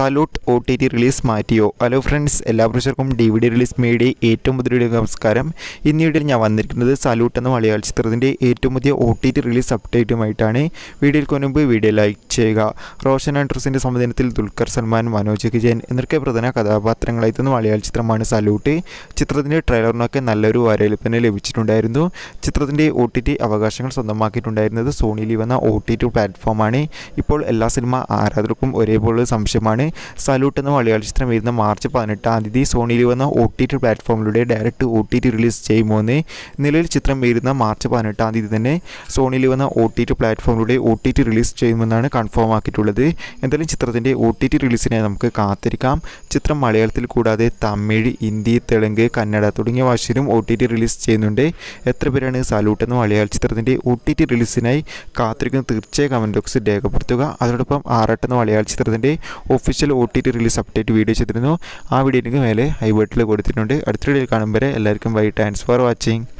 salute O T T release മാറ്റിയോ hello friends എല്ലാ പ്രേക്ഷർക്കും D V D release media ഏറ്റവും പുതിയ നമസ്കാരം ഇന്ന് ഞാൻ വന്നിരിക്കുന്നത് സല്യൂട്ട് എന്ന മലയാള ചിത്രത്തിൻ്റെ ഏറ്റവും പുതിയ ഒ ടി ടി റിലീസ് അപ്ഡേറ്റുമായിട്ടാണ് വീഡിയോയ്ക്ക് കൊനുമ്പ് വീഡിയോ ലൈക്ക് ചെയ്യുക റോഷൻ ആൻഡ്രസിൻ്റെ സംവിധാനത്തിൽ ദുൽഖർ സൽമാൻ മനോജ് വിജയൻ എന്നൊക്കെ പ്രധാന കഥാപാത്രങ്ങളായിരുന്ന മലയാള ചിത്രമാണ് സല്യൂട്ട് ചിത്രത്തിൻ്റെ ട്രെയിലറിനൊക്കെ നല്ലൊരു വരവേൽപ്പിന് ലഭിച്ചിട്ടുണ്ടായിരുന്നു ചിത്രത്തിൻ്റെ ഒ ടി ടി അവകാശങ്ങൾ സ്വന്തമാക്കിയിട്ടുണ്ടായിരുന്നത് സോണിയിൽ വന്ന ഒ ടി ടി പ്ലാറ്റ്ഫോമാണ് ഇപ്പോൾ എല്ലാ സിനിമ ആരാധകർക്കും ഒരേപോലെ സംശയമാണ് സലൂട്ട് എന്ന മലയാള ചിത്രം വരുന്ന മാർച്ച് പതിനെട്ടാം തീയതി സോണിയിൽ വന്ന ഒ ടി ടി പ്ലാറ്റ്ഫോമിലൂടെ direct O T T release ചെയ്യുമെന്ന് നിലവിൽ ചിത്രം വരുന്ന മാർച്ച് പതിനെട്ടാം തീയതി തന്നെ സോണിയിൽ വന്ന ഒ ടി ടി പ്ലാറ്റ്ഫോമിലൂടെ ഒ ടി ടി റിലീസ് ചെയ്യുമെന്നാണ് കൺഫേം ആക്കിയിട്ടുള്ളത് എന്തായാലും ചിത്രത്തിൻ്റെ ഒ ടി ടി റിലീസിനെ നമുക്ക് കാത്തിരിക്കാം ചിത്രം മലയാളത്തിൽ കൂടാതെ തമിഴ് ഹിന്ദി തെലുങ്ക് കന്നഡ തുടങ്ങിയ ഭാഷയിലും ഒ ടി ടി റിലീസ് ചെയ്യുന്നുണ്ട് എത്ര പേരാണ് സലൂട്ട് എന്ന മലയാള ചിത്രത്തിൻ്റെ ഒ ടി ടി റിലീസിനായി കാത്തിരിക്കുന്ന തീർച്ചയായും കമൻറ്റ് ബോക്സിൽ രേഖപ്പെടുത്തുക അതോടൊപ്പം ആറട്ടെന്ന മലയാള ചിത്രത്തിൻ്റെ official official O T T release update video ചെയ്തിരുന്നു ആ വീഡിയോയ്ക്ക് മേലെ ഐ കൊടുത്തിട്ടുണ്ട് അടുത്ത വീഡിയോയിൽ കാണുമ്പോൾ എല്ലാവർക്കും ബൈ താങ്ക്സ് ഫോർ വാച്ചിങ്